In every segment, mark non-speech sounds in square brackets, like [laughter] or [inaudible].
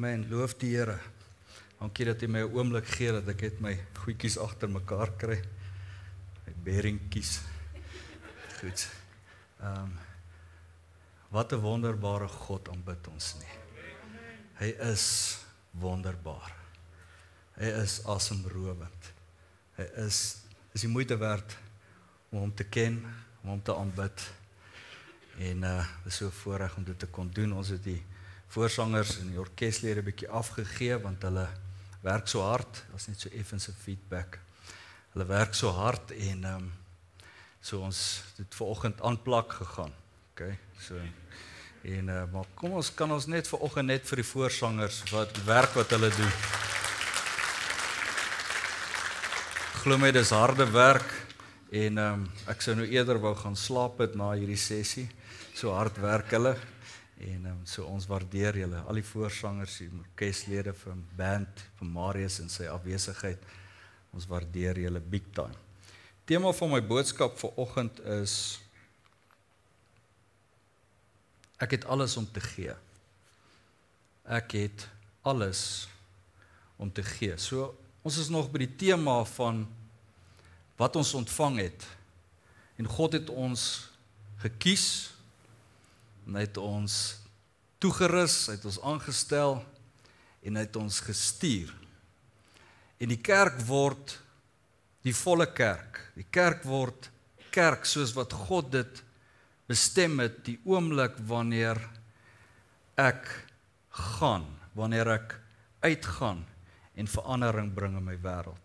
Amen. Loof die Here. Dankie dat U my 'n oomblik gee dat ek my goedjies agter mekaar kry. My beringkies. Goed. Ehm um, Wat 'n wonderbare God aanbid ons nie. Hy is wonderbaar. Hy is asemrowend. Hy is is die moeite werd om hom te ken, om hom te aanbid. En uh eh, dis so voorreg om dit te kon doen. Ons het die voorsangers en die orkeslede bietjie afgegee want hulle werk so hard. Ons net so effens 'n feedback. Hulle werk so hard en ehm um, so ons het ver oggend aanplak gegaan. OK. So en uh, maar kom ons kan ons net ver oggend net vir die voorsangers wat werk wat hulle doen. Glo my dis harde werk en ehm um, ek sou nou eerder wou gaan slaap het na hierdie sessie. So hard werk hulle. En um, so ons waardeer julle, al die voorsangers, die orkeslede van band van Marius en sy afwesigheid. Ons waardeer julle big time. Tema van my boodskap vir oggend is Ek het alles om te gee. Ek het alles om te gee. So ons is nog by die tema van wat ons ontvang het. En God het ons gekies het ons toegerus, hy het ons aangestel en hy het ons gestuur. En die kerk word die volle kerk. Die kerk word kerk soos wat God dit bestem het die oomblik wanneer ek gaan, wanneer ek uitgaan en verandering bring in my wêreld.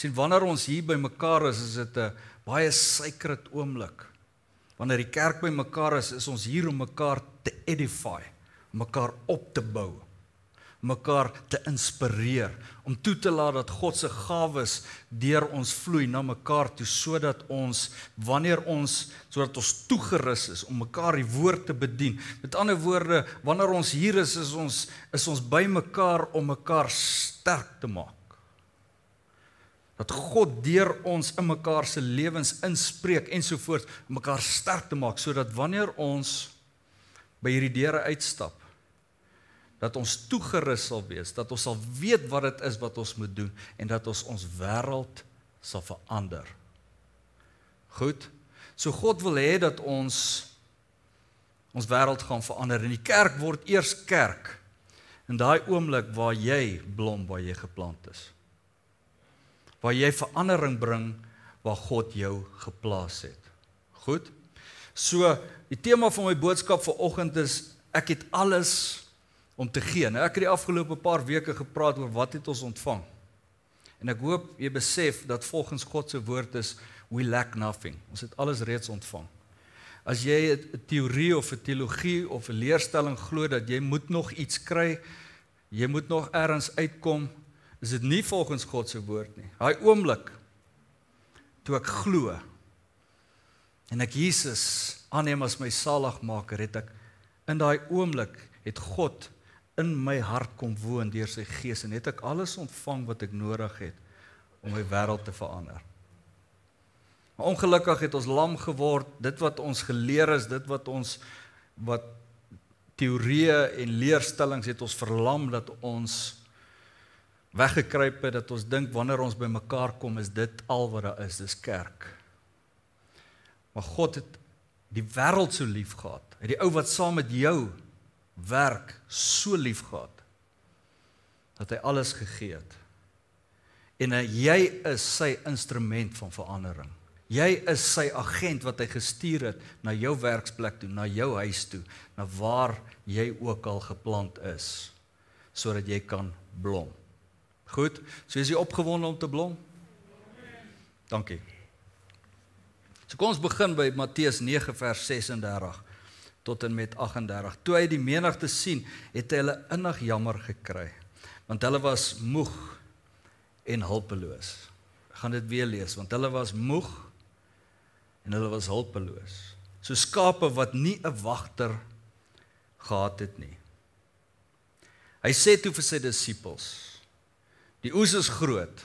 sien wanneer ons hier by mekaar is, is dit 'n baie sekerde oomblik. Wanneer die kerk bymekaar is, is ons hier om mekaar te edify, mekaar op te bou, mekaar te inspireer om toe te laat dat God se gawes deur ons vloei na mekaar toe sodat ons wanneer ons sodat ons toegerus is om mekaar die woord te bedien. Met ander woorde, wanneer ons hier is, is ons is ons bymekaar om mekaar sterk te maak dat God deur ons in mekaar se lewens inspreek ensovoorts om mekaar sterk te maak sodat wanneer ons by hierdie deure uitstap dat ons toegerus sal wees dat ons sal weet wat dit is wat ons moet doen en dat ons ons wêreld sal verander. Goed. So God wil hê dat ons ons wêreld gaan verander en die kerk word eers kerk in daai oomblik waar jy blom waar jy geplant is waar jy verandering bring waar God jou geplaas het. Goed? So, die tema van my boodskap vanoggend is ek het alles om te gee. Nou ek het die afgelope paar weke gepraat oor wat het ons ontvang. En ek hoop jy besef dat volgens God se woord is we lack nothing. Ons het alles reeds ontvang. As jy 'n teorie of 'n teologie of 'n leerstelling glo dat jy moet nog iets kry, jy moet nog ergens uitkom, is dit nie volgens God se woord nie. Daai oomblik toe ek glo en ek Jesus aanneem as my saligmaker, het ek in daai oomblik het God in my hart kom woon deur sy gees en het ek alles ontvang wat ek nodig het om my wêreld te verander. Maar ongelukkig het ons lam geword, dit wat ons geleer is, dit wat ons wat teorieë en leerstellings het ons verlam dat ons weggekruip het dat ons dink wanneer ons bymekaar kom is dit al wat daar is, dis kerk. Maar God het die wêreld so lief gehad. Hy het die ou wat saam met jou werk so lief gehad dat hy alles gegee het. En eh, jy is sy instrument van verandering. Jy is sy agent wat hy gestuur het na jou werksplek toe, na jou huis toe, na waar jy ook al geplant is sodat jy kan blom. Goed. So is jy opgewonde om te blom? Dankie. So kom ons begin by Matteus 9 vers 36 tot en met 38. Toe hy die menigte sien, het hy hulle innig jammer gekry, want hulle was moeg en hulpeloos. Ek gaan dit weer lees, want hulle was moeg en hulle was hulpeloos. So skape wat nie 'n wagter gehad het nie. Hy sê toe vir sy disippels: Die oes is groot,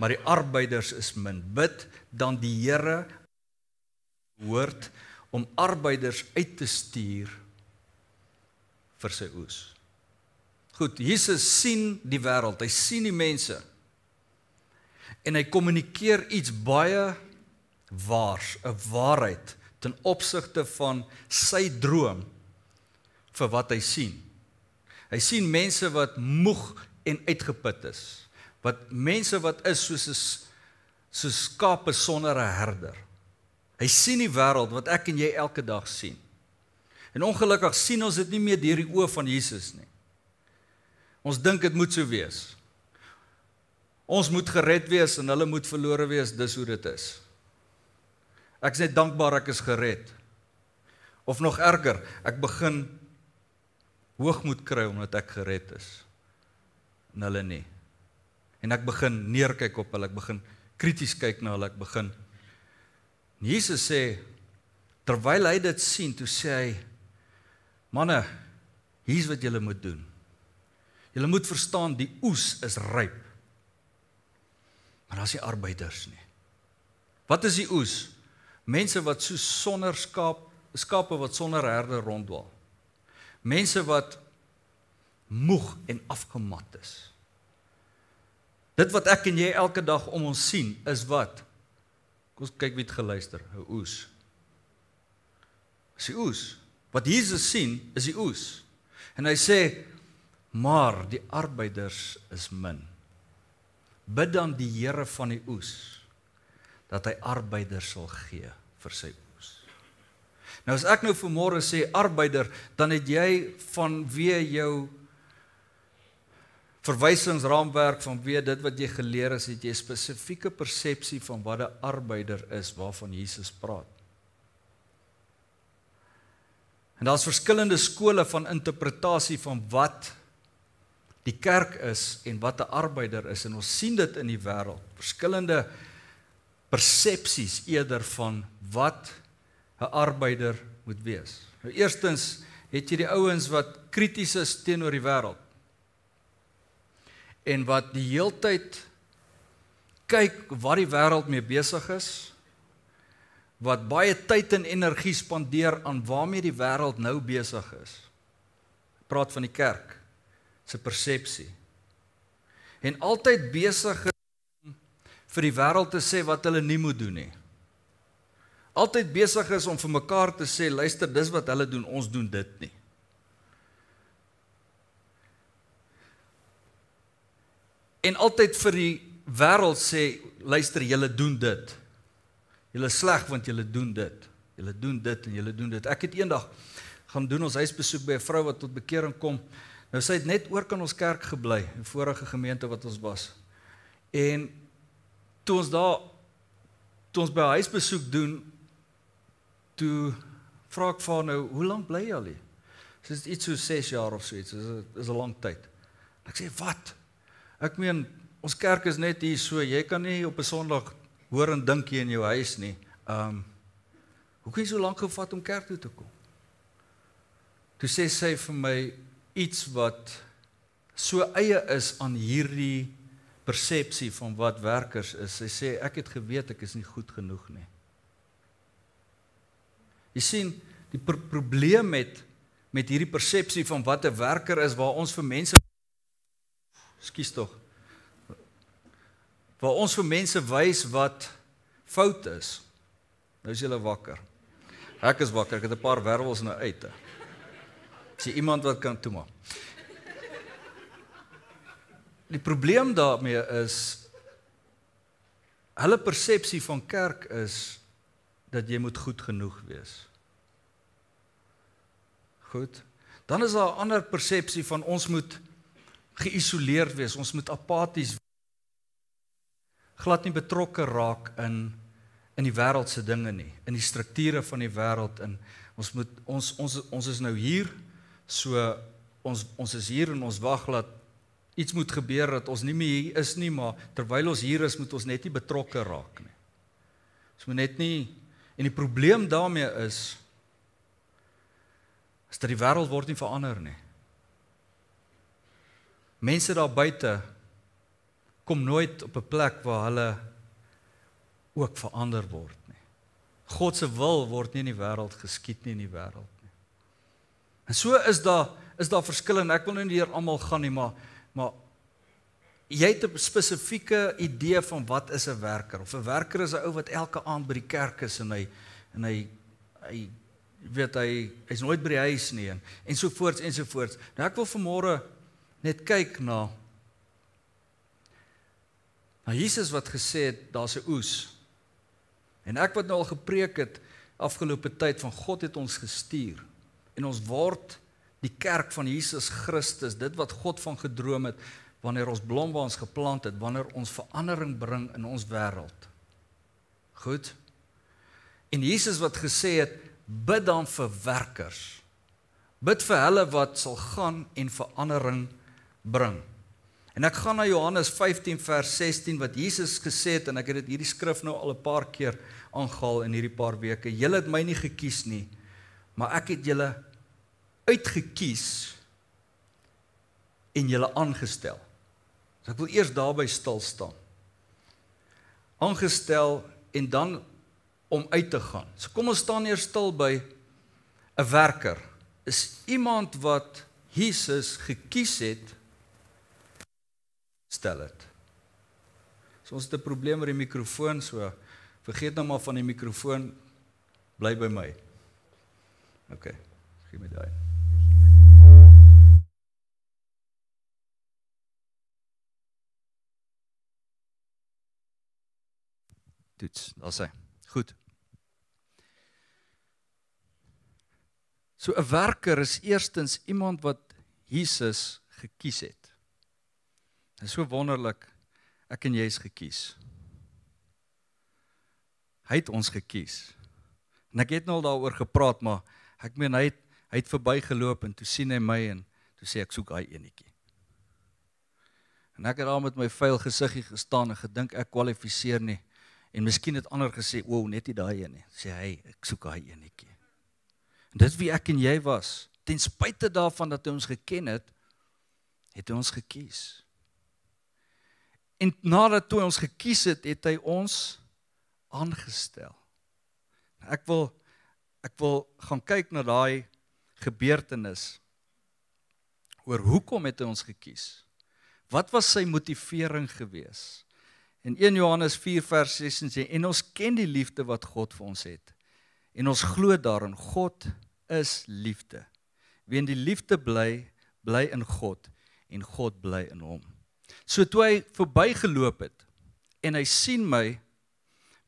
maar die arbeiders is min. Bid dan die Here hoort om arbeiders uit te stuur vir sy oes. Goed, Jesus sien die wêreld, hy sien die mense. En hy kommunikeer iets baie waars, 'n waarheid ten opsigte van sy droom vir wat hy sien. Hy sien mense wat moeg en uitgeput is. Wat mense wat is soos is so skape sonder 'n herder. Hy sien die wêreld wat ek en jy elke dag sien. En ongelukkig sien ons dit nie meer deur die oë van Jesus nie. Ons dink dit moet so wees. Ons moet gered wees en hulle moet verlore wees, dis hoe dit is. Ek is net dankbaar ek is gered. Of nog erger, ek begin hoogmoed kry omdat ek gered is en hulle nie. En ek begin neerkyk op hulle, ek begin krities kyk na hulle, ek begin. En Jesus sê terwyl hy dit sien, toe sê hy: "Manne, hier's wat julle moet doen. Julle moet verstaan die oes is ryp. Maar daar's nie arbeiders nie. Wat is die oes? Mense wat so sonder skaap, skape wat sonder herde ronddwaal. Mense wat moeg en afgemat is. Dit wat ek en jy elke dag om ons sien is wat Kom ons kyk wie het geluister, 'n oes. Sy oes. Wat Jesus sien is die oes. En hy sê maar die arbeiders is min. Bid dan die Here van die oes dat hy arbeiders sal gee vir sy oes. Nou as ek nou vir môre sê arbeider, dan het jy vanwe jou verwysingsraamwerk van wie dit wat jy geleer is, het jy spesifieke persepsie van wat 'n arbeider is waarvan Jesus praat. En daar's verskillende skole van interpretasie van wat die kerk is en wat 'n arbeider is en ons sien dit in die wêreld. Verskillende persepsies eerder van wat 'n arbeider moet wees. Nou eerstens het jy die ouens wat krities is teenoor die wêreld en wat die heeltyd kyk wat die wêreld mee besig is wat baie tyd en energie spandeer aan waarmee die wêreld nou besig is praat van die kerk se persepsie en altyd besig is vir die wêreld te sê wat hulle nie moet doen nie altyd besig is om vir mekaar te sê luister dis wat hulle doen ons doen dit nie en altyd vir die wêreld sê luister julle doen dit. Julle sleg want julle doen dit. Julle doen dit en julle doen dit. Ek het eendag gaan doen ons huisbesoek by 'n vrou wat tot bekering kom. Nou sy het net oor kan ons kerk gebly in vorige gemeente wat ons was. En toe ons daar toe ons by haar huisbesoek doen toe vra ek vir haar nou hoe lank bly jy al hier? Sy sê iets so 6 jaar of so iets. Dit is 'n lang tyd. En ek sê wat? Ek meen ons kerk is net hier so. Jy kan nie op 'n Sondag hoor en dink hier in jou huis nie. Ehm um, hoe kon jy so lank gevat om kerk toe te kom? Toe sê sy vir my iets wat so eie is aan hierdie persepsie van wat werkers is. Sy sê ek het geweet ek is nie goed genoeg nie. Jy sien, die pr probleem met met hierdie persepsie van wat 'n werker is waar ons vir mense skuis tog. Waar ons vir mense wys wat fout is. Nou is jy wakker. Ek is wakker. Ek het 'n paar werwels nou uit. Is jy iemand wat kan toemaak? Die probleem daarmee is hulle persepsie van kerk is dat jy moet goed genoeg wees. Goed. Dan is daar 'n ander persepsie van ons moet geïsoleerd wees, ons moet apaties glad nie betrokke raak in in die wêreld se dinge nie, in die strukture van die wêreld in. Ons moet ons ons ons is nou hier. So ons ons is hier en ons wag dat iets moet gebeur dat ons nie meer hier is nie, maar terwyl ons hier is, moet ons net nie betrokke raak nie. Ons moet net nie en die probleem daarmee is is dat die wêreld word nie verander nie. Mense daar buite kom nooit op 'n plek waar hulle ook verander word nie. God se wil word nie in die wêreld geskied nie in die wêreld nie. En so is daar is daar verskille en ek wil nou nie hier almal gaan nie, maar maar jy het 'n spesifieke idee van wat is 'n werker? Of 'n werker is 'n ou wat elke aand by die kerk is en hy en hy hy weet hy hy's nooit by die huis nie en ensovoorts ensovoorts. Nou ek wil vanmôre net kyk na na Jesus wat gesê het daar's 'n oes. En ek wat nou al gepreek het afgelope tyd van God het ons gestuur en ons word die kerk van Jesus Christus, dit wat God van gedroom het wanneer ons blom waar ons geplant het, wanneer ons verandering bring in ons wêreld. Goed. En Jesus wat gesê het bid dan vir werkers. Bid vir hulle wat sal gaan en verandering bring bring. En ek gaan na Johannes 15 vers 16 wat Jesus gesê het en ek het dit hierdie skrif nou al 'n paar keer aangehaal in hierdie paar weke. Julle het my nie gekies nie, maar ek het julle uitgekies en julle aangestel. So ek wil eers daarby stil staan. Aangestel en dan om uit te gaan. So kom ons staan eers stil by 'n werker. Is iemand wat Jesus gekies het stel dit. So ons het 'n probleem met die mikrofoon, so vergeet nou maar van die mikrofoon. Bly by my. OK. Gee my daai. Dit, daar sê. Goed. So 'n werker is eerstens iemand wat Jesus gekies het. Dit is so wonderlik ek en jy is gekies. Hy het ons gekies. En ek het nou al daaroor gepraat, maar ek meen hy het hy het verbygeloop en toe sien hy my en toe sê ek soek daai enetjie. En ek het daar met my vuil gesiggie gestaan en gedink ek kwalifiseer nie. En miskien het ander gesê, "Wow, net nie daai een nie." Sê hy, "Ek soek daai enetjie." En dit wie ek en jy was, ten spyte daarvan dat hy ons geken het, het hy ons gekies. En nadat toe ons gekies het, het hy ons aangestel. Ek wil ek wil gaan kyk na daai gebeurtenis. Oor hoekom het hy ons gekies? Wat was sy motivering gewees? In 1 Johannes 4 vers 6 sê en ons ken die liefde wat God vir ons het. En ons glo daarin God is liefde. Wie in die liefde bly, bly in God en God bly in hom. So toe hy verbygeloop het en hy sien my,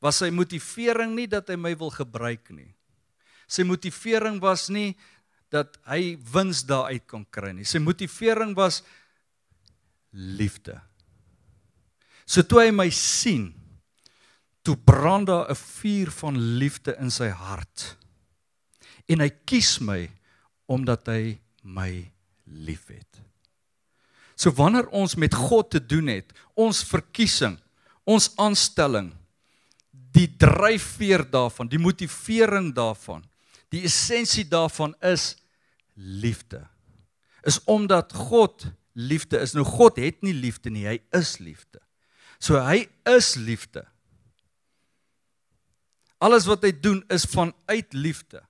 was sy motivering nie dat hy my wil gebruik nie. Sy motivering was nie dat hy wins daaruit kon kry nie. Sy motivering was liefde. So toe hy my sien, toe brand daar 'n vuur van liefde in sy hart. En hy kies my omdat hy my liefhet. So wanneer ons met God te doen het, ons verkiesing, ons aanstelling, die dryfveer daarvan, die motivering daarvan, die essensie daarvan is liefde. Is omdat God liefde is. Nou God het nie liefde nie, hy is liefde. So hy is liefde. Alles wat hy doen is vanuit liefde.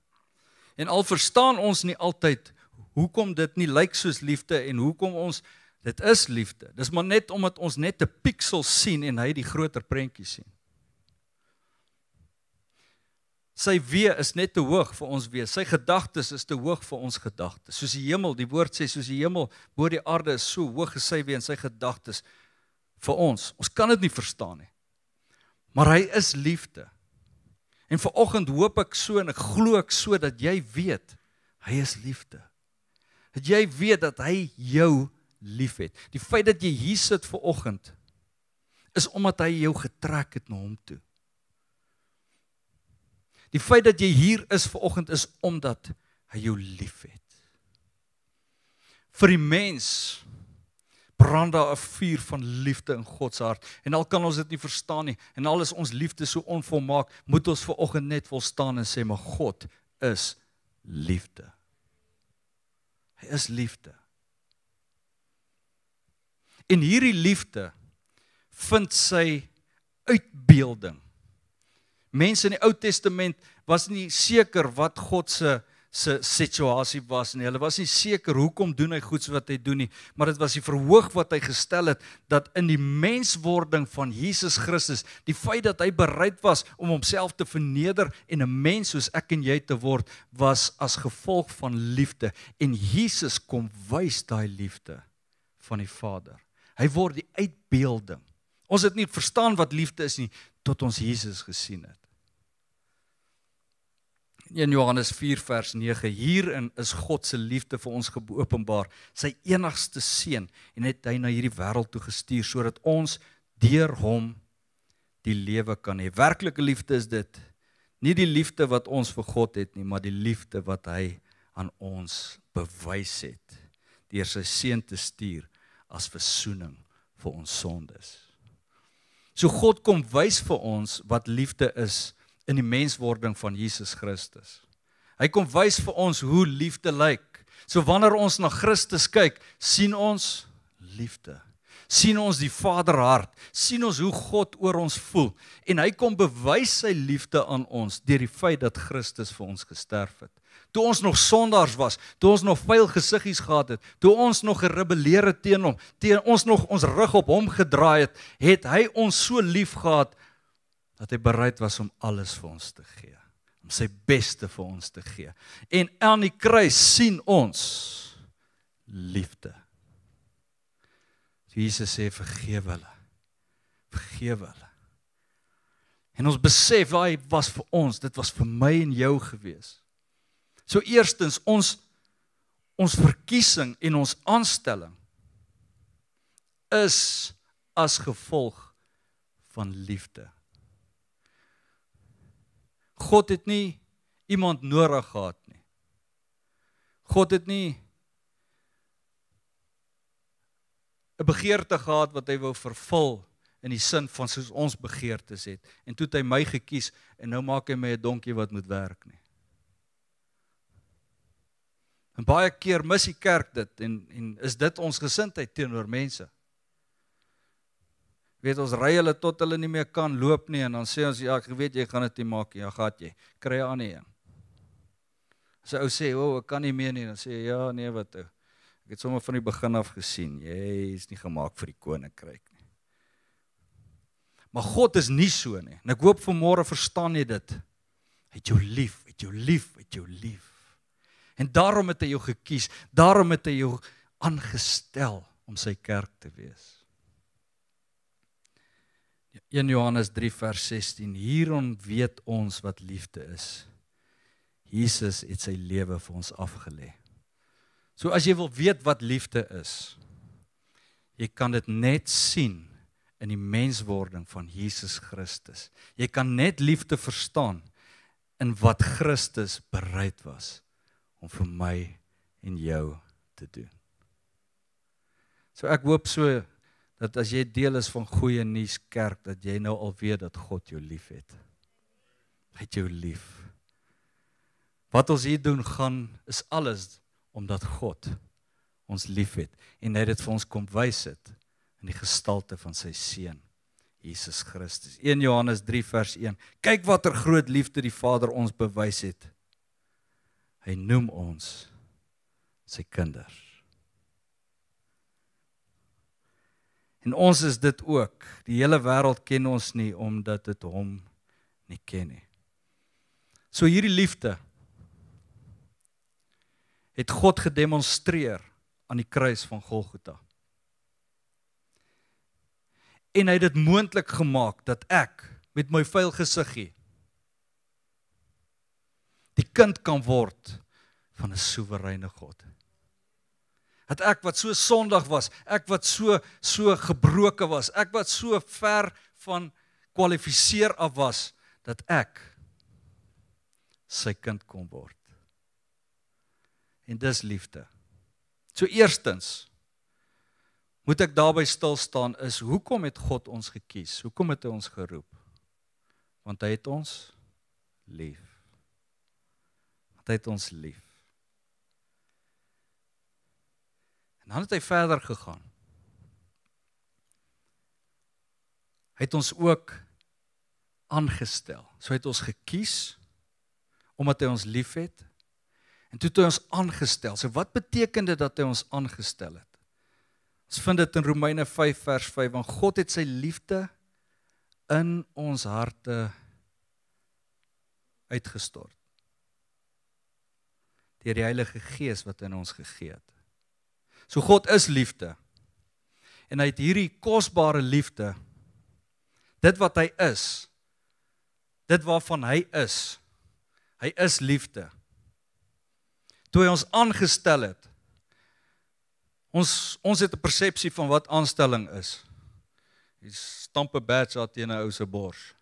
En al verstaan ons nie altyd hoekom dit nie lyk soos liefde en hoekom ons Dit is liefde. Dis maar net omdat ons net 'n piksel sien en hy die groter prentjie sien. Sy wee is net te hoog vir ons wees. Sy gedagtes is te hoog vir ons gedagtes. Soos die hemel, die woord sê, soos die hemel bo die aarde is, so hoog is sy wee en sy gedagtes vir ons. Ons kan dit nie verstaan nie. Maar hy is liefde. En vanoggend hoop ek so en ek glo ek so dat jy weet hy is liefde. Dat jy weet dat hy jou liefhet. Die feit dat jy hier sit ver oggend is omdat hy jou getrek het na hom toe. Die feit dat jy hier is ver oggend is omdat hy jou liefhet. Vir die mens brand daar 'n vuur van liefde in God se hart en al kan ons dit nie verstaan nie en al is ons liefde so onvolmaak, moet ons ver oggend net vol staan en sê maar God is liefde. Hy is liefde. En hierdie liefde vind sy uitbeelding. Mense in die Ou Testament was nie seker wat God se se situasie was nie. Hulle was nie seker hoekom doen hy goed so wat hy doen nie, maar dit was die verhoog wat hy gestel het dat in die menswording van Jesus Christus, die feit dat hy bereid was om homself te verneder en 'n mens soos ek en jy te word, was as gevolg van liefde en Jesus kom wys daai liefde van die Vader. Hy word die uitbeelding. Ons het nie verstaan wat liefde is nie tot ons Jesus gesien het. In Johannes 4 vers 9 hierin is God se liefde vir ons geopenbaar, sy enigste seun en het hy na hierdie wêreld toe gestuur sodat ons deur hom die lewe kan hê. Werklike liefde is dit nie die liefde wat ons vir God het nie, maar die liefde wat hy aan ons bewys het deur sy seun te stuur as verzoening vir ons sondes. So God kom wys vir ons wat liefde is in die menswording van Jesus Christus. Hy kom wys vir ons hoe liefde lyk. So wanneer ons na Christus kyk, sien ons liefde. sien ons die Vaderhart, sien ons hoe God oor ons voel en hy kom bewys sy liefde aan ons deur die feit dat Christus vir ons gesterf het. Toe ons nog sondaars was, toe ons nog vuil gesiggies gehad het, toe ons nog gerebelleer het teen hom, teen ons nog ons rug op hom gedraai het, het hy ons so lief gehad dat hy bereid was om alles vir ons te gee, om sy beste vir ons te gee. En aan die kruis sien ons liefde. Jesus sê vergewe hulle. Vergewe hulle. En ons besef hy was vir ons, dit was vir my en jou gewees. So eerstens ons ons verkiesing en ons aanstelling is as gevolg van liefde. God het nie iemand nodig gehad nie. God het nie 'n begeerte gehad wat hy wou vervul in die sin van soos ons begeertes het en toe het hy my gekies en nou maak hy my 'n donkie wat moet werk nie. En baie keer mis die kerk dit en en is dit ons gesindheid teenoor mense. Weet ons ry hulle tot hulle nie meer kan loop nie en dan sê ons ja, ek weet jy gaan dit nie maak nie. Ja, gat jy. Kry aan nie. So ou sê, "O, oh, ek kan nie meer nie." Dan sê jy, "Ja, nee wat ou. Eh, ek het sommer van die begin af gesien. Jy is nie gemaak vir die koninkryk nie." Maar God is nie so nie. En ek hoop vanmôre verstaan jy dit. Hy het jou lief, hy het jou lief, hy het jou lief. En daarom het hy jou gekies. Daarom het hy jou aangestel om sy kerk te wees. Ja, 1 Johannes 3 vers 16 Hierom weet ons wat liefde is. Jesus het sy lewe vir ons afgelê. So as jy wil weet wat liefde is, jy kan dit net sien in die menswording van Jesus Christus. Jy kan net liefde verstaan in wat Christus bereid was om vir my en jou te doen. So ek hoop so dat as jy deel is van goeie nuus kerk dat jy nou al weet dat God jou liefhet. Hy het jou lief. Wat ons hier doen gaan is alles omdat God ons liefhet en hy dit vir ons kom wys het in die gestalte van sy seun Jesus Christus. 1 Johannes 3 vers 1. Kyk watter groot liefde die Vader ons bewys het Hy noem ons sy kinders. En ons is dit ook. Die hele wêreld ken ons nie omdat dit hom nie ken nie. So hierdie liefde het God gedemonstreer aan die kruis van Golgotha. En hy het dit moontlik gemaak dat ek met my vuil gesiggie die kind kan word van 'n soewereine God. Dat ek wat so sondig was, ek wat so so gebroke was, ek wat so ver van kwalifiseer af was dat ek sy kind kon word. En dis liefde. So eerstens moet ek daarby stil staan is hoekom het God ons gekies? Hoekom het hy ons geroep? Want hy het ons lief het ons lief. En dan het hy verder gegaan. Hy het ons ook aangestel. So hy het ons gekies omdat hy ons liefhet. En toe het hy ons aangestel. So wat beteken dit dat hy ons aangestel het? Ons vind dit in Romeine 5 vers 5 want God het sy liefde in ons harte uitgestort deur die Heilige Gees wat in ons gegee het. So God is liefde. En hy het hierdie kosbare liefde dit wat hy is dit waarvan hy is. Hy is liefde. Toe hy ons aangestel het ons ons het 'n persepsie van wat aanstelling is. Jy stamp 'n badge op teen 'n ou se bors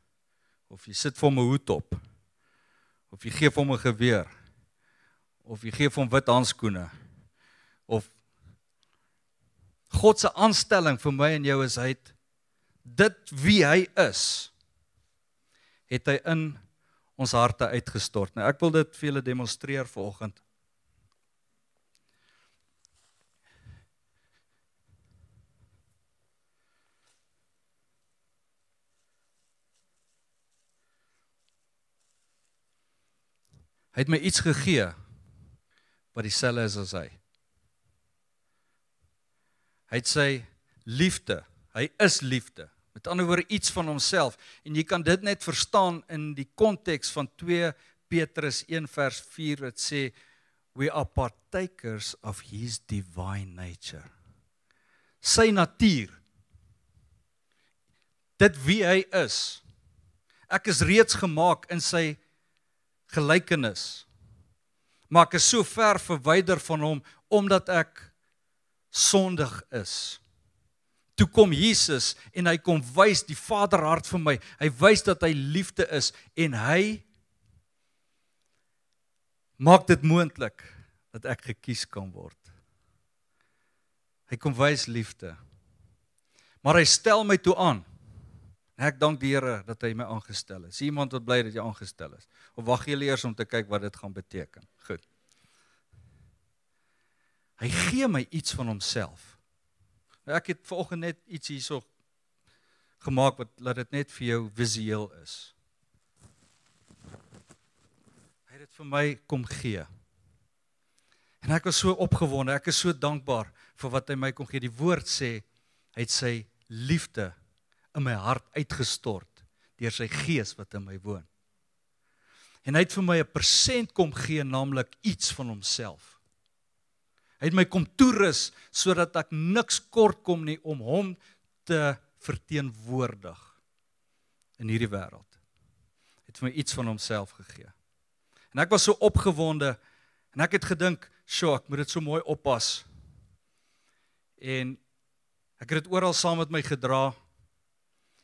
of jy sit vir hom 'n hoed op of jy gee vir hom 'n geweer of jy gee vir hom wit handskoene of God se aanstelling vir my en jou is hy dit wie hy is het hy in ons harte uitgestort. Nou ek wil dit vir julle demonstreer vanoggend. Hy het my iets gegee wat dieselfde is as hy. Hy sê liefde, hy is liefde. Met ander woorde iets van homself en jy kan dit net verstaan in die konteks van 2 Petrus 1 vers 4 wat sê we are partakers of his divine nature. Sy natuur. Dit wie hy is. Ek is reeds gemaak in sy gelykenis maar ek is so ver verwyder van hom omdat ek sondig is. Toe kom Jesus en hy kom wys die Vaderhart vir my. Hy wys dat hy liefde is en hy maak dit moontlik dat ek gekies kan word. Hy kom wys liefde. Maar hy stel my toe aan. Ek dank die Here dat hy my aangestel het. Is iemand wat bly dat jy aangestel is? Of wag jy eers om te kyk wat dit gaan beteken? Goed. Hy gee my iets van homself. Nou, ek het vanoggend net iets hierso gemaak wat laat dit net vir jou visueel is. Hy het dit vir my kom gee. En ek was so opgewonde, ek is so dankbaar vir wat hy my kon gee. Die woord sê hy het sy liefde in my hart uitgestort deur sy gees wat in my woon. En hy het vir my 'n persent kom gee, naamlik iets van homself. Hy het my kom toerus sodat ek niks kort kom nie om hom te verteenwoordig in hierdie wêreld. Hy het vir my iets van homself gegee. En ek was so opgewonde en ek het gedink, "Sjoe, ek moet dit so mooi oppas." En ek het dit oral saam met my gedra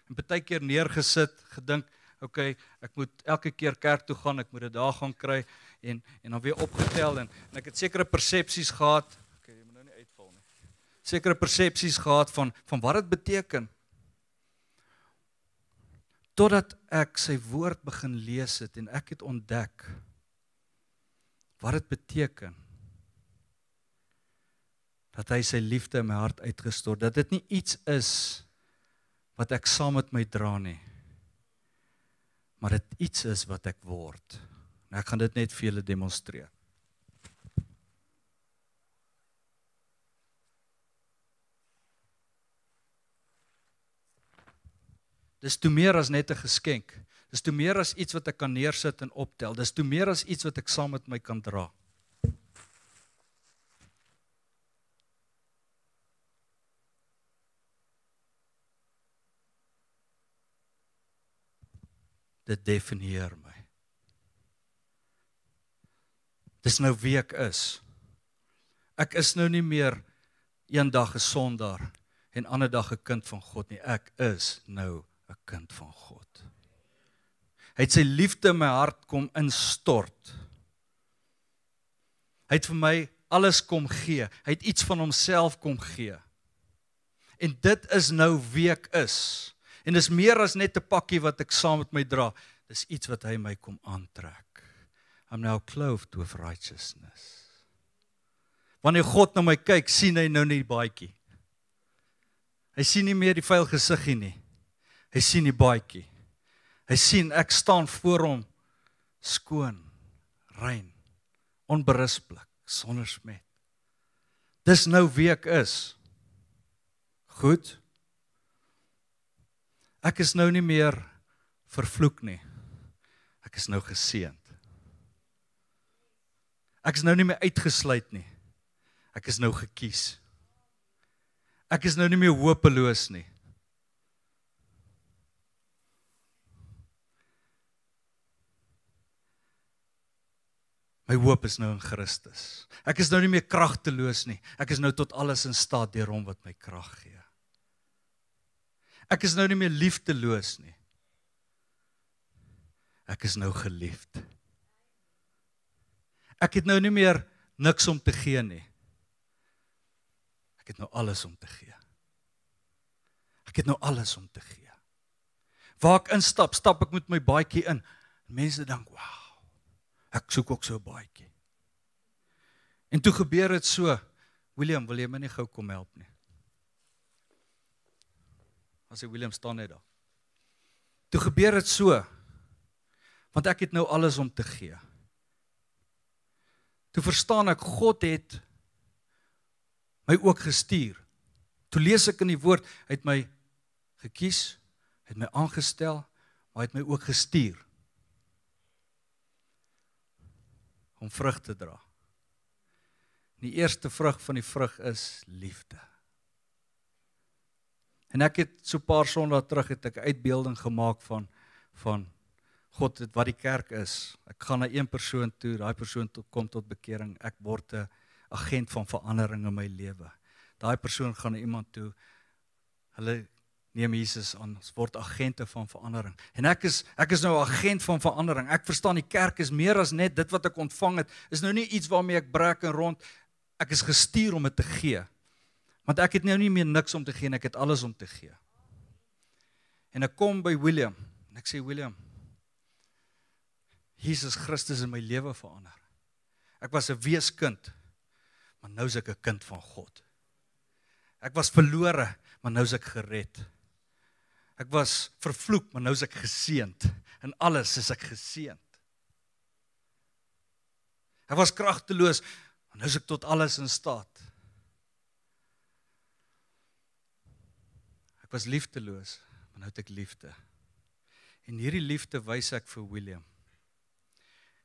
en baie keer neergesit, gedink, oké, okay, ek moet elke keer kerk toe gaan, ek moet dit daar gaan kry en en dan weer opgetel en en ek het sekere persepsies gehad. Okay, jy moet nou nie uitval nie. Sekere persepsies gehad van van wat dit beteken. Totdat ek sy woord begin lees het en ek het ontdek wat dit beteken dat hy sy liefde in my hart uitgestort dat dit nie iets is wat ek saam met my dra nie. Maar dit iets is wat ek word. Nou ek gaan dit net vir julle demonstreer. Dis toe meer as net 'n geskenk. Dis toe meer as iets wat ek kan neersit en optel. Dis toe meer as iets wat ek saam met my kan dra. dit definieer my. Dis nou wie ek is. Ek is nou nie meer eendag 'n een sondaar en ander dag 'n kind van God nie. Ek is nou 'n kind van God. Hy het sy liefde in my hart kom instort. Hy het vir my alles kom gee. Hy het iets van homself kom gee. En dit is nou wie ek is. En dis meer as net 'n pakkie wat ek saam met my dra. Dis iets wat hy my kom aantrek. I'm now clothed with righteousness. Wanneer God na my kyk, sien hy nou nie die baadjie. Hy sien nie meer die vuil gesiggie nie. Hy sien die baadjie. Hy sien ek staan voor hom skoon, rein, onberispelik, sonder smet. Dis nou wie ek is. Goed. Ek is nou nie meer vervloek nie. Ek is nou geseënd. Ek is nou nie meer uitgesluit nie. Ek is nou gekies. Ek is nou nie meer hopeloos nie. My hoop is nou in Christus. Ek is nou nie meer kragteloos nie. Ek is nou tot alles in staat deur hom wat my krag gee. Ek is nou nie meer liefdeloos nie. Ek is nou geliefd. Ek het nou nie meer niks om te gee nie. Ek het nou alles om te gee. Ek het nou alles om te gee. Waar ek instap, stap ek met my baadjie in. Mense dink, "Wow. Ek soek ook so 'n baadjie." En toe gebeur dit so, "William, wil jy my nie gou kom help nie?" dan sê Willem staan net daar. Toe gebeur dit so. Want ek het nou alles om te gee. Toe verstaan ek God het my ook gestuur. Toe lees ek in die woord, hy het my gekies, hy het my aangestel, maar hy het my ook gestuur. om vrug te dra. Die eerste vrug van die vrug is liefde. En ek het so 'n paar sondae terug het ek 'n uitbeelding gemaak van van God het wat die kerk is. Ek gaan na een persoon toe, daai persoon to, kom tot bekering, ek word 'n agent van verandering in my lewe. Daai persoon gaan na iemand toe. Hulle neem Jesus aan, word agente van verandering. En ek is ek is nou 'n agent van verandering. Ek verstaan die kerk is meer as net dit wat ek ontvang het. Is nou nie iets waarmee ek brak en rond. Ek is gestuur om dit te gee. Want ek het nou nie meer niks om te gee en ek het alles om te gee. En ek kom by Willem en ek sê Willem, Jesus Christus het my lewe verander. Ek was 'n weeskind, maar nou is ek 'n kind van God. Ek was verlore, maar nou is ek gered. Ek was vervloek, maar nou is ek geseënd en alles is ek geseënd. Hy was kragteloos, maar nou is ek tot alles in staat. was liefdeloos, maar nou het ek liefde. En hierdie liefde wys ek vir William.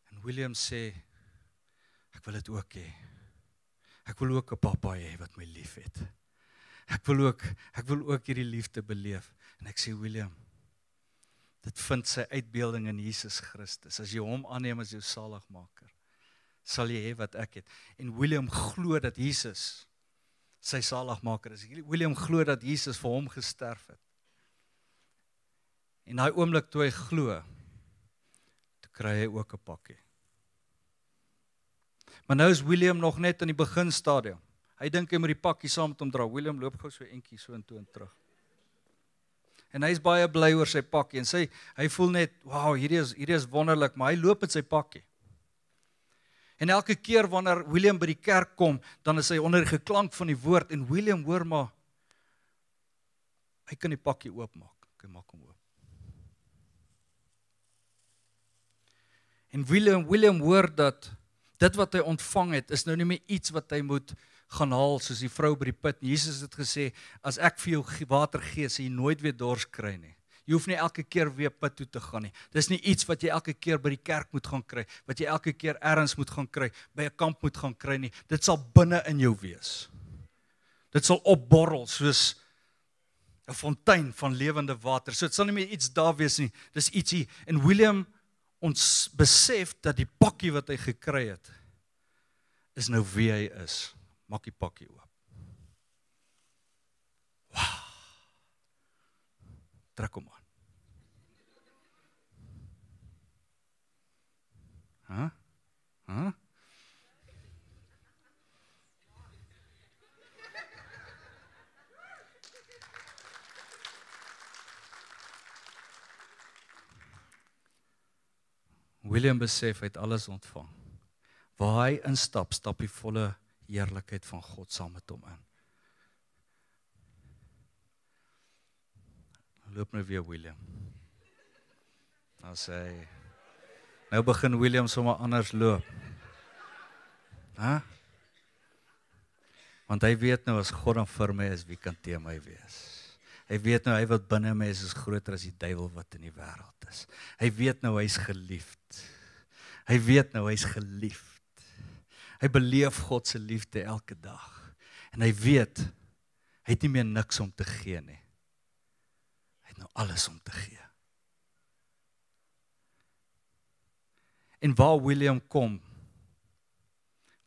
En William sê ek wil dit ook hê. Ek wil ook 'n pappa hê wat my liefhet. Ek wil ook ek wil ook hierdie liefde beleef. En ek sê William, dit vind sy uitbeelding in Jesus Christus. As jy hom aanneem as jou saligmaker, sal jy hê wat ek het. En William glo dat Jesus sy saligmaker is. William glo dat Jesus vir hom gesterf het. En daai oomblik toe hy glo, toe kry hy ook 'n pakkie. Maar nou is William nog net aan die beginstadium. Hy dink hy moet die pakkie saam met hom dra. William loop gou so entjie so in toe en terug. En hy's baie bly oor sy pakkie en sy hy voel net, "Wow, hierdie is hierdie is wonderlik," maar hy loop met sy pakkie. En elke keer wanneer William by die kerk kom, dan is hy onder die geklank van die woord en William hoor maar hy kan die pakkie oopmaak. Ek maak hom oop. En William William hoor dat dit wat hy ontvang het is nou nie meer iets wat hy moet gaan haal soos die vrou by die put. Jesus het gesê as ek vir jou water gee, sal jy nooit weer dors kry nie. Jy hoef nie elke keer weer pad toe te gaan nie. Dis nie iets wat jy elke keer by die kerk moet gaan kry, wat jy elke keer ergens moet gaan kry, by 'n kamp moet gaan kry nie. Dit sal binne in jou wees. Dit sal opborrel soos 'n fontein van lewende water. So dit sal nie meer iets daar wees nie. Dis ietsie en William ons besef dat die pakkie wat hy gekry het is nou wie hy is. Maak die pakkie oop. Wow. Trek hom aan. Huh? Huh? William besef hy het alles ontvang. Waar hy instap, stap die volle heerlikheid van God saam met hom in. Loop nou weer William. Nou sê hy Nou begin William sommer anders loop. Hè? Want hy weet nou as God hom vir my is, wie kan teen my wees? Hy weet nou hy wat binne my is is groter as die duiwel wat in die wêreld is. Hy weet nou hy's geliefd. Hy weet nou hy's geliefd. Hy beleef God se liefde elke dag. En hy weet hy het nie meer niks om te gee nie. Hy het nou alles om te gee. En waar William kom,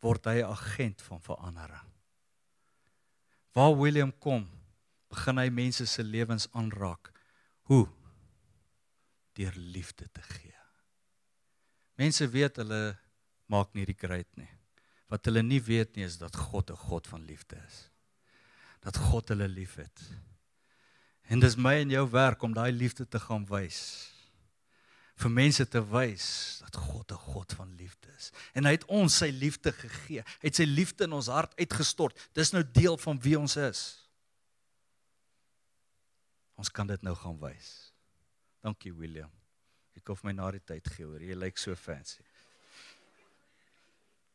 word hy agent van verandering. Waar William kom, begin hy mense se lewens aanraak. Hoe? Deur liefde te gee. Mense weet hulle maak nie die kruit nie. Wat hulle nie weet nie is dat God 'n God van liefde is. Dat God hulle liefhet. En dis my en jou werk om daai liefde te gaan wys vir mense te wys dat God 'n God van liefde is. En hy het ons sy liefde gegee. Hy het sy liefde in ons hart uitgestort. Dis nou deel van wie ons is. Ons kan dit nou gaan wys. Dankie William. Ek hoef my na die tyd gee hoor. Jy lyk so fancy.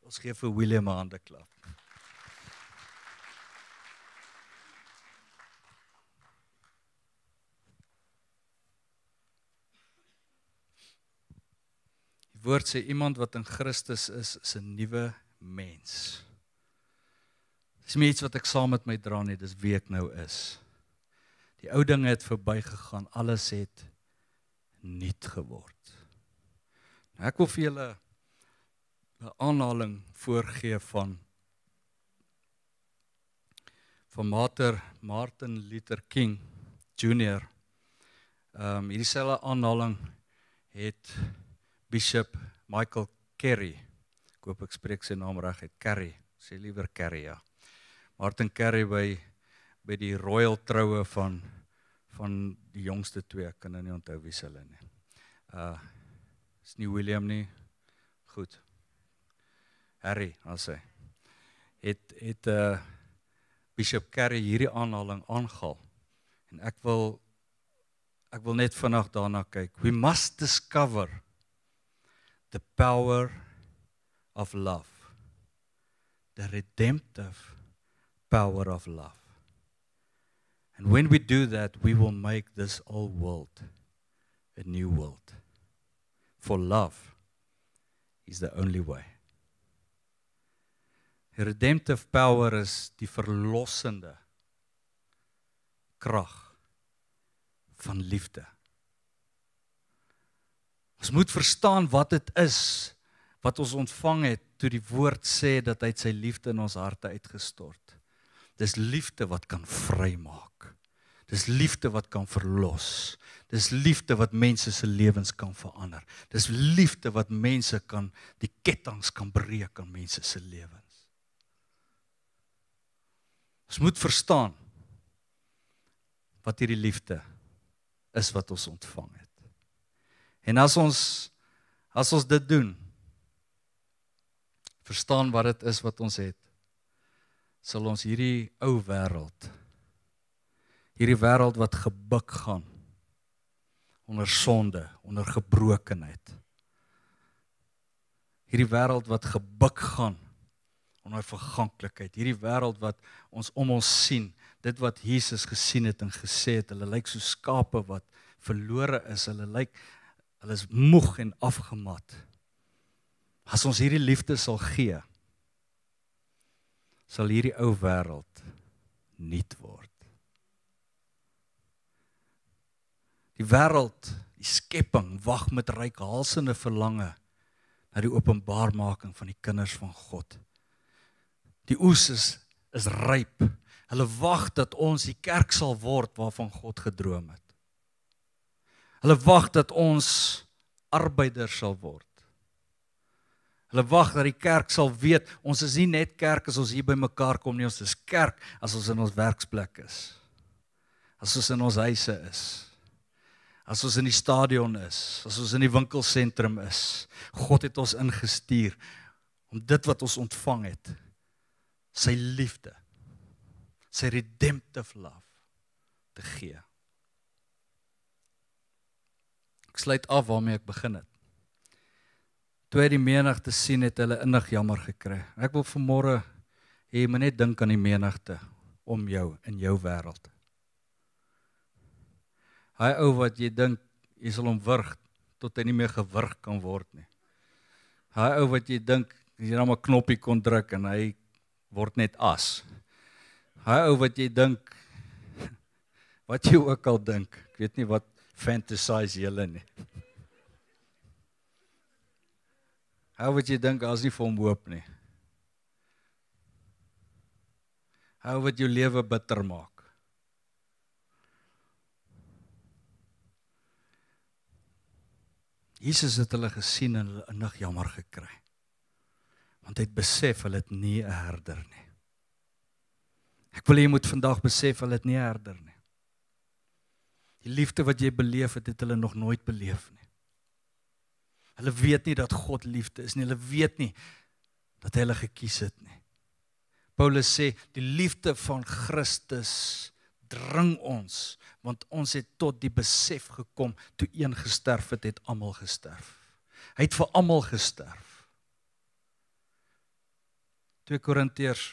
Ons gee vir William 'n hande klap. woord sê iemand wat in Christus is, is 'n nuwe mens. Dis nie iets wat ek saam met my dra nie, dis wie ek nou is. Die ou dinge het verbygegaan, alles het nuut geword. Nou ek wil vir julle 'n aanhaling voorgee van van Mater Martin Luther King Jr. Ehm um, hierdie selfe aanhaling het Bishop Michael Kerry. Ek hoop ek spreek sy naam reg uit. Kerry, sê liewer Kerry ja. Martin Kerry by by die Royal troue van van die jongste twee, ek kan nou nie onthou wie hulle nie. Uh is nie William nie. Goed. Harry, as hy het het uh Bishop Kerry hierdie aanhaling aangehaal. En ek wil ek wil net vanaand daarna kyk. We must discover the power of love the redemptive power of love and when we do that we will make this old world a new world for love is the only way the redemptive power is die verlossende krag van liefde Ons moet verstaan wat dit is wat ons ontvang het toe die woord sê dat hy sy liefde in ons harte uitgestort. Dis liefde wat kan vrymaak. Dis liefde wat kan verlos. Dis liefde wat mense se lewens kan verander. Dis liefde wat mense kan die ketTINGS kan breek aan mense se lewens. Ons moet verstaan wat hierdie liefde is wat ons ontvang het. En as ons as ons dit doen, verstaan wat dit is wat ons het, sal ons hierdie ou wêreld hierdie wêreld wat gebuk gaan onder sonde, onder gebrokenheid. Hierdie wêreld wat gebuk gaan onder verganklikheid, hierdie wêreld wat ons om ons sien, dit wat Jesus gesien het en gesê het, hulle lyk soos skape wat verlore is, hulle lyk Hulle is moeg en afgemat. As ons hierdie liefde sal gee, sal hierdie ou wêreld nuut word. Die wêreld, die skepping wag met ryk halsende verlange na die openbarmaking van die kinders van God. Die oes is is ryp. Hulle wag dat ons die kerk sal word waarvan God gedroom het. Hulle wag dat ons arbeiders sal word. Hulle wag dat die kerk sal weet ons is nie net kerk as ons hier by mekaar kom nie, ons is kerk as ons in ons werksplek is. As ons in ons huise is. As ons in die stadion is, as ons in die winkelsentrum is. God het ons ingestuur om dit wat ons ontvang het, sy liefde, sy redemptive love te gee. Ek sluit af waarmee ek begin het. Toe die menigte sien het hulle innig jammer gekry. Ek wil vanmôre hê jy moet net dink aan die menigte om jou in jou wêreld. Hy ou wat jy dink jy sal hom wurg tot hy nie meer gewurg kan word nie. Hy ou wat jy dink jy net nou 'n knoppie kon druk en hy word net as. Hy ou wat jy dink [laughs] wat jy ook al dink. Ek weet nie wat fantasize julle nie. Hou wat jy dink as nie vir hom hoop nie. Hou wat jou lewe bitter maak. Jesus het hulle gesien en hulle innig jammer gekry. Want hy het besef hulle het nie 'n herder nie. Ek wil hê jy moet vandag besef hulle het nie 'n herder nie. Die liefde wat jy beleef het, het hulle nog nooit beleef nie. Hulle weet nie dat God liefde is nie. Hulle weet nie dat hy hulle gekies het nie. Paulus sê die liefde van Christus dring ons want ons het tot die besef gekom toe een gesterf het, het almal gesterf. Hy het vir almal gesterf. 2 Korintiërs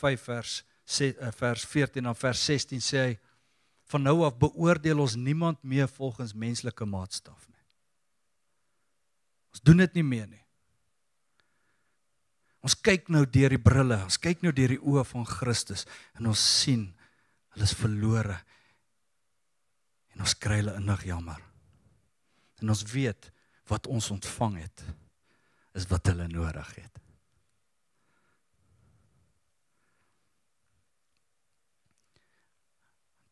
5 vers 6 eh, vers 14 en vers 16 sê hy van nou af beoordeel ons niemand meer volgens menslike maatstaf nie. Ons doen dit nie meer nie. Ons kyk nou deur die brille, ons kyk nou deur die oë van Christus en ons sien hulle is verlore. En ons kry hulle innig jammer. En ons weet wat ons ontvang het is wat hulle nodig het.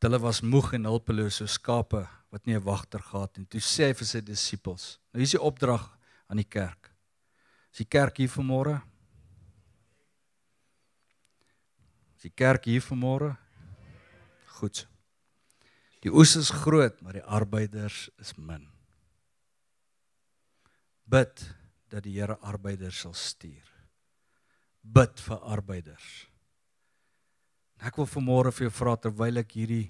hulle was moeg en hulpeloos soos skape wat nie 'n wagter gehad het nie. Toe sê hy vir sy disippels: "Nou hier is die opdrag aan die kerk. Is die kerk hier vanmôre? Is die kerk hier vanmôre? Goed. Die oes is groot, maar die arbeiders is min. Bid dat die Here arbeiders sal stuur. Bid vir arbeiders." Ek wil vanmôre vir jou vra terwyl ek hierdie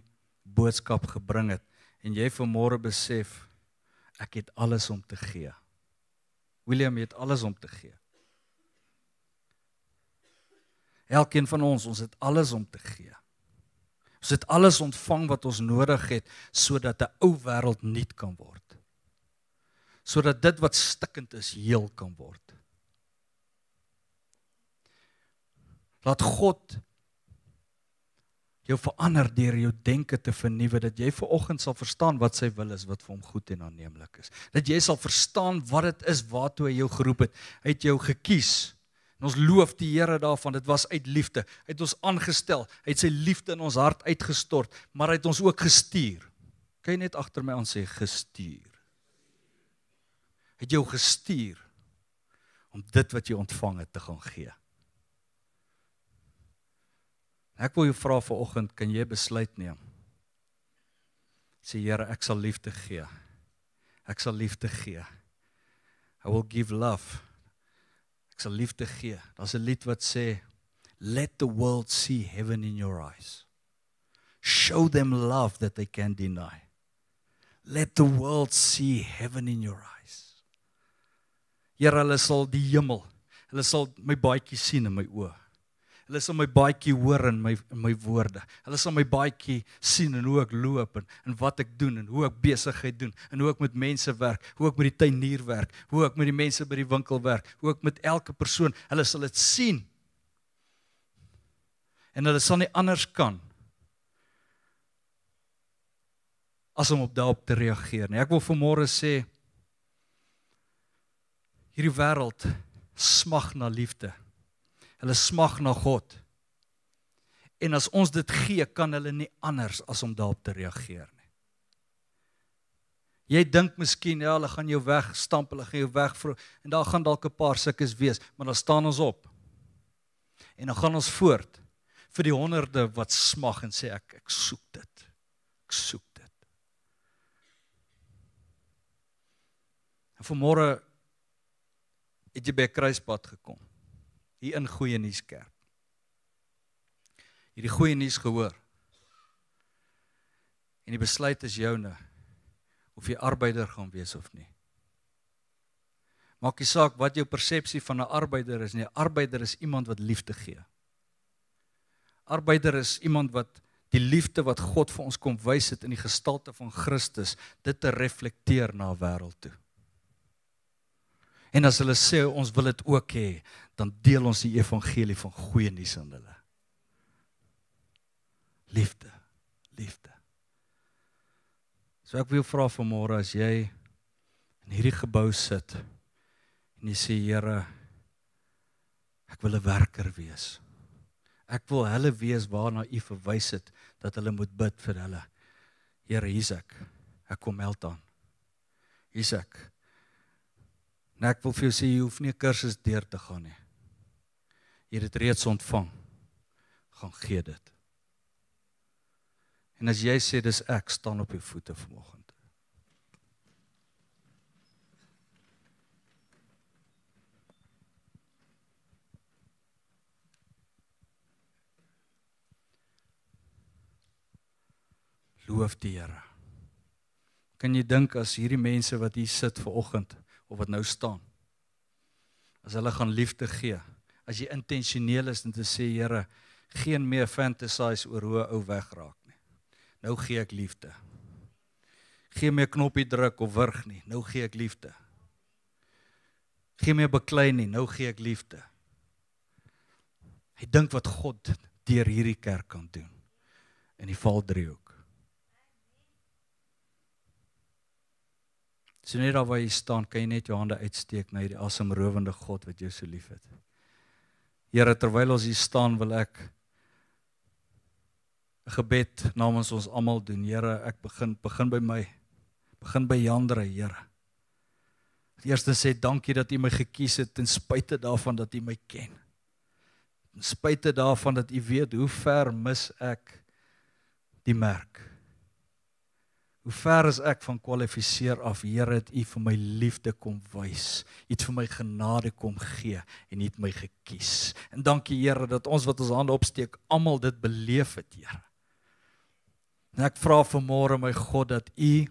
boodskap gebring het en jy vanmôre besef ek het alles om te gee. William het alles om te gee. Elkeen van ons, ons het alles om te gee. Ons het alles ontvang wat ons nodig het sodat 'n ou wêreld nuut kan word. Sodat dit wat stikkend is heel kan word. Laat God jou verander deur jou denke te vernuwe dat jy ver oggend sal verstaan wat sy wil is wat vir hom goed en aanneemlik is. Dat jy sal verstaan wat dit is waartoe hy jou geroep het. Hy het jou gekies. En ons loof die Here daarvan. Dit was uit liefde. Hy het ons aangestel. Hy het sy liefde in ons hart uitgestort, maar hy het ons ook gestuur. Kyk net agter my aan sê gestuur. Hy het jou gestuur om dit wat jy ontvang het te gaan gee. Ek wil jou vra vanoggend, kan jy besluit neem? Sê Here, ek sal liefde gee. Ek sal liefde gee. I will give love. Ek sal liefde gee. Daar's 'n lied wat sê, "Let the world see heaven in your eyes. Show them love that they can't deny. Let the world see heaven in your eyes." Here hulle sal die hemel. Hulle sal my baadjie sien in my oë. Hulle sal my baadjie hoor in my in my woorde. Hulle sal my baadjie sien en hoe ek loop en en wat ek doen en hoe ek besigheid doen en hoe ek met mense werk, hoe ek met die tuinier werk, hoe ek met die mense by die winkel werk, hoe ek met elke persoon, hulle sal dit sien. En hulle sal nie anders kan as om op daardie op te reageer nie. Ek wil vanmôre sê hierdie wêreld smag na liefde. Hulle smag na God. En as ons dit gee, kan hulle nie anders as om daarop te reageer nie. Jy dink miskien ja, hulle gaan jou wegstamp, hulle gaan jou wegvroeg en daar gaan dalk 'n paar sukkes wees, maar dan staan ons op. En dan gaan ons voort vir die honderde wat smag en sê ek ek soek dit. Ek soek dit. En vanmôre het jy by 'n kruispunt gekom hier in Goeie Nuus Kerk. Hierdie goeie nuus gehoor. En die besluit is joune of jy arbeider gaan wees of nie. Maak nie saak wat jou persepsie van 'n arbeider is nie. 'n Arbeider is iemand wat liefde gee. Arbeider is iemand wat die liefde wat God vir ons kom wys het in die gestalte van Christus dit te reflekteer na wêreld toe. En as hulle sê ons wil dit ook hê, dan deel ons die evangelie van goeie nuus aan hulle. Liefde, liefde. So ek wil vra vanmôre as jy in hierdie gebou sit en jy sê Here, ek wil 'n werker wees. Ek wil hulle wees waarna U verwys het dat hulle moet bid vir hulle. Here, hier's ek. Ek kom help aan. Hier's ek. En nou, ek wil vir jou sê jy hoef nie 'n kursus deur te gaan nie. Jy het dit reeds ontvang. Gaan gee dit. En as jy sê dis ek staan op jou voete vanoggend. loof die Here. Kan jy dink as hierdie mense wat hier sit ver oggend of wat nou staan. As hulle gaan liefde gee, as jy intentioneel is om in te sê Here, geen meer fantasize oor hoe 'n ou wegraak nie. Nou gee ek liefde. Geen meer knoppie druk of wurg nie, nou gee ek liefde. Geen meer beklei nie, nou gee ek liefde. Hy dink wat God deur hierdie kerk kan doen. In die val driehoek So net daar waar jy staan, kan jy net jou hande uitsteek na hierdie asemrowende God wat jou so liefhet. Here, terwyl ons hier staan, wil ek 'n gebed namens ons almal doen. Here, ek begin begin by my. Begin by Jandre, Here. Eerstens sê dankie dat U my gekies het ten spyte daarvan dat U my ken. Ten spyte daarvan dat U weet hoe ver mis ek die merk. Hoe ver is ek van kwalifiseer af? Here, het U vir my liefde kom wys, het vir my genade kom gee en het my gekies. En dankie Here dat ons wat ons hande opsteek, almal dit beleef het, Here. En ek vra vanmôre my God dat U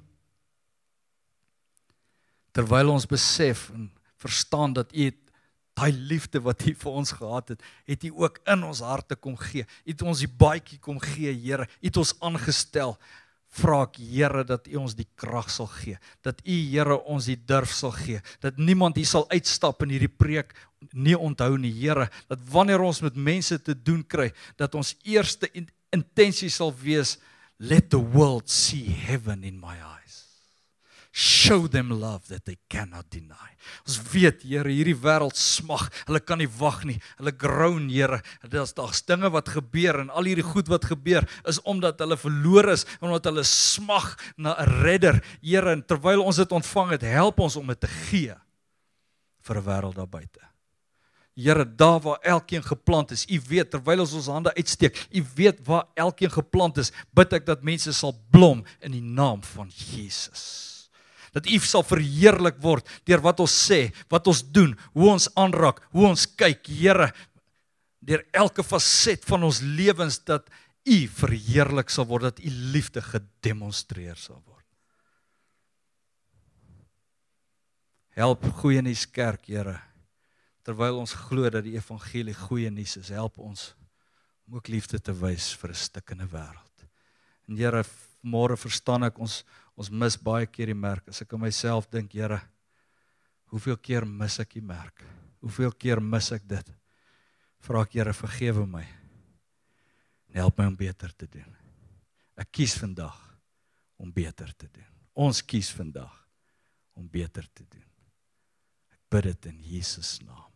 terwyl ons besef en verstaan dat U daai liefde wat U vir ons gehad het, het U ook in ons harte kom gee. U het ons die baadjie kom gee, Here. U het ons aangestel. U vra ek Here dat U ons die krag sal gee, dat U Here ons die durf sal gee, dat niemand hier sal uitstap in hierdie preek nie onthou nie Here, dat wanneer ons met mense te doen kry, dat ons eerste intentie sal wees let the world see heaven in my eyes show them love that they cannot deny. Ons weet, Here, hierdie wêreld smag. Hulle kan nie wag nie. Hulle groan, Here. Daar's daar's dinge wat gebeur en al hierdie goed wat gebeur is omdat hulle verlore is en omdat hulle smag na 'n redder. Here, en terwyl ons dit ontvang het, help ons om dit te gee vir 'n wêreld daar buite. Here, daar waar elkeen geplant is, U weet terwyl ons ons hande uitsteek, U weet waar elkeen geplant is, bid ek dat mense sal blom in die naam van Jesus dat U sal verheerlik word deur wat ons sê, wat ons doen, hoe ons aanraak, hoe ons kyk, Here, deur elke faset van ons lewens dat U verheerlik sal word, dat U liefde gedemonstreer sal word. Help goeie nuus kerk, Here, terwyl ons glo dat die evangelie goeie nuus is, help ons om ook liefde te wys vir 'n stikkende wêreld. En Here, môre verstaan ek ons Ons mis baie keer die merk. As ek aan myself dink, Here, hoeveel keer mis ek die merk? Hoeveel keer mis ek dit? Vra ek Here, vergewe my. En help my om beter te doen. Ek kies vandag om beter te doen. Ons kies vandag om beter te doen. Ek bid dit in Jesus naam.